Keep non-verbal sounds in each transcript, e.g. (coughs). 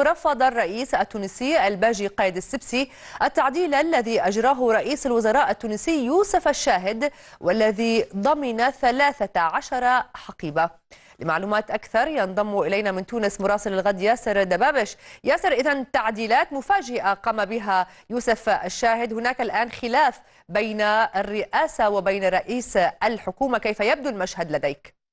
رفض الرئيس التونسي الباجي قائد السبسي التعديل الذي أجراه رئيس الوزراء التونسي يوسف الشاهد والذي ضمن 13 حقيبة لمعلومات أكثر ينضم إلينا من تونس مراسل الغد ياسر دبابش ياسر إذا تعديلات مفاجئة قام بها يوسف الشاهد هناك الآن خلاف بين الرئاسة وبين رئيس الحكومة كيف يبدو المشهد لديك؟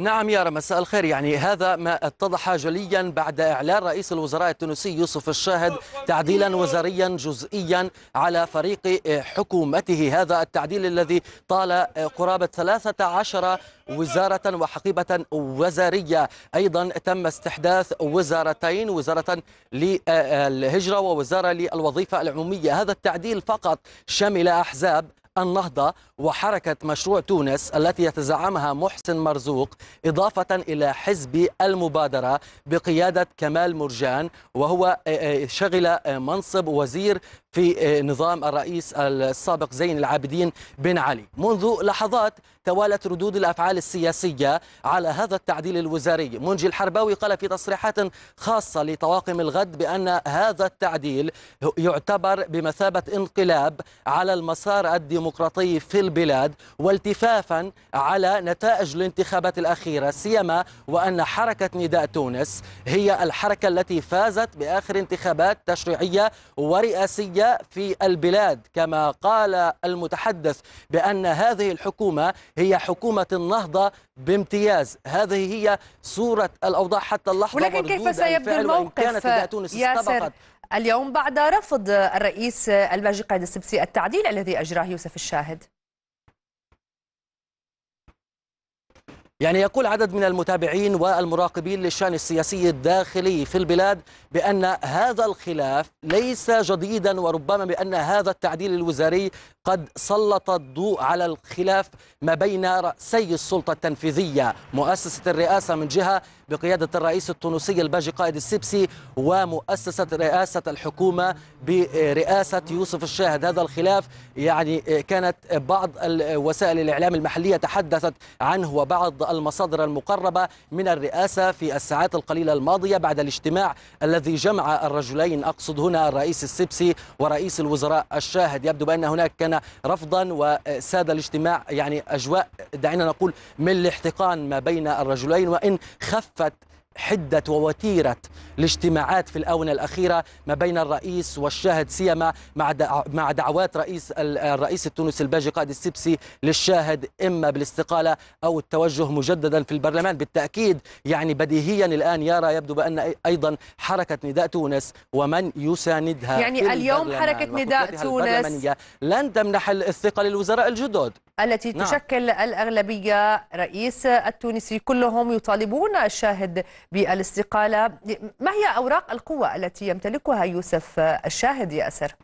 نعم يارا مساء الخير يعني هذا ما اتضح جليا بعد إعلان رئيس الوزراء التونسي يوسف الشاهد تعديلا وزاريا جزئيا على فريق حكومته هذا التعديل الذي طال قرابة 13 وزارة وحقيبة وزارية أيضا تم استحداث وزارتين وزارة للهجرة ووزارة للوظيفة العمومية هذا التعديل فقط شمل أحزاب النهضة وحركة مشروع تونس التي يتزعمها محسن مرزوق إضافة إلى حزب المبادرة بقيادة كمال مرجان وهو آه، آه، شغل آه، منصب وزير في نظام الرئيس السابق زين العابدين بن علي منذ لحظات توالت ردود الأفعال السياسية على هذا التعديل الوزاري منجي الحرباوي قال في تصريحات خاصة لطواقم الغد بأن هذا التعديل يعتبر بمثابة انقلاب على المسار الديمقراطي الديمقراطي في البلاد والتفافا على نتائج الانتخابات الأخيرة سيما وأن حركة نداء تونس هي الحركة التي فازت بآخر انتخابات تشريعية ورئاسية في البلاد كما قال المتحدث بأن هذه الحكومة هي حكومة النهضة بامتياز هذه هي صورة الأوضاع حتى اللحظة ولكن كيف سيبدو الموقف كانت نداء تونس استبقت اليوم بعد رفض الرئيس الباجي قائد السبسي التعديل الذي أجراه يوسف الشاهد يعني يقول عدد من المتابعين والمراقبين للشان السياسي الداخلي في البلاد بأن هذا الخلاف ليس جديدا وربما بأن هذا التعديل الوزاري قد سلط الضوء على الخلاف ما بين رأسي السلطة التنفيذية مؤسسة الرئاسة من جهة بقيادة الرئيس التونسي الباجي قائد السبسي ومؤسسة رئاسة الحكومة برئاسة يوسف الشاهد هذا الخلاف يعني كانت بعض وسائل الإعلام المحلية تحدثت عنه وبعض المصادر المقربة من الرئاسة في الساعات القليلة الماضية بعد الاجتماع الذي جمع الرجلين أقصد هنا الرئيس السبسي ورئيس الوزراء الشاهد يبدو بأن هناك كان رفضا وساد الاجتماع يعني أجواء دعينا نقول من الاحتقان ما بين الرجلين وإن خف فحده حده ووتيره الاجتماعات في الآونة الأخيرة ما بين الرئيس والشاهد سيما مع دعوات رئيس الرئيس التونسي الباجي قائد السبسي للشاهد إما بالاستقالة أو التوجه مجددا في البرلمان بالتأكيد يعني بديهيا الآن يرى يبدو بأن أيضا حركة نداء تونس ومن يساندها يعني اليوم حركة نداء تونس لن تمنح الثقة للوزراء الجدد التي نعم. تشكل الأغلبية رئيس التونسي كلهم يطالبون الشاهد بالاستقالة ما هي أوراق القوة التي يمتلكها يوسف الشاهد يا أسر؟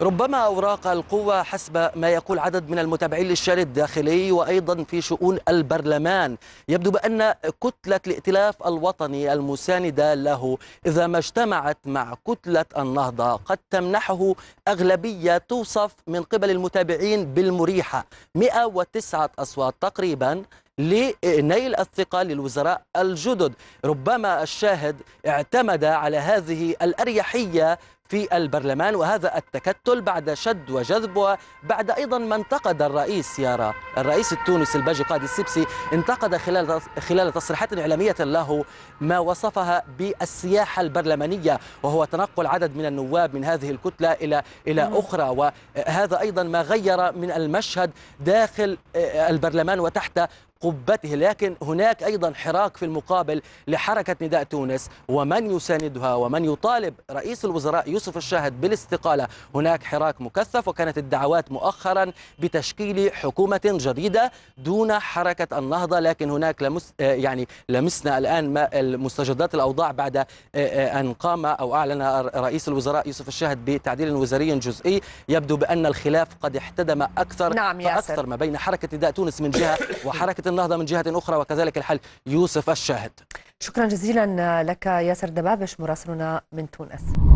ربما أوراق القوة حسب ما يقول عدد من المتابعين للشارع الداخلي وأيضا في شؤون البرلمان يبدو بأن كتلة الائتلاف الوطني المساندة له إذا ما اجتمعت مع كتلة النهضة قد تمنحه أغلبية توصف من قبل المتابعين بالمريحة 109 أصوات تقريبا لنيل الثقة للوزراء الجدد ربما الشاهد اعتمد على هذه الأريحية في البرلمان وهذا التكتل بعد شد وجذب وبعد أيضا ما انتقد الرئيس يارا الرئيس التونسي الباجي قادي السبسي انتقد خلال خلال تصريحات إعلامية له ما وصفها بالسياحة البرلمانية وهو تنقل عدد من النواب من هذه الكتلة إلى إلى أخرى وهذا أيضا ما غير من المشهد داخل آه، البرلمان وتحت قبته لكن هناك أيضا حراك في المقابل لحركة نداء تونس ومن يساندها ومن يطالب رئيس الوزراء يوسف الشاهد بالاستقالة هناك حراك مكثف وكانت الدعوات مؤخرا بتشكيل حكومة جديدة دون حركة النهضة لكن هناك لمس آه، يعني لمسنا الآن ما المستجدات الأوضاع بعد آه، آه، أن قام أو أعلن رئيس الوزراء يوسف الشاهد بتعديل وزري جزئي يبدو بأن الخلاف قد احتدم أكثر نعم ياسر. فأكثر ما بين حركة نداء تونس من جهة (coughs) وحركة النهضة من جهة أخرى وكذلك الحل يوسف الشاهد شكرا جزيلا لك ياسر دبابش مراسلنا من تونس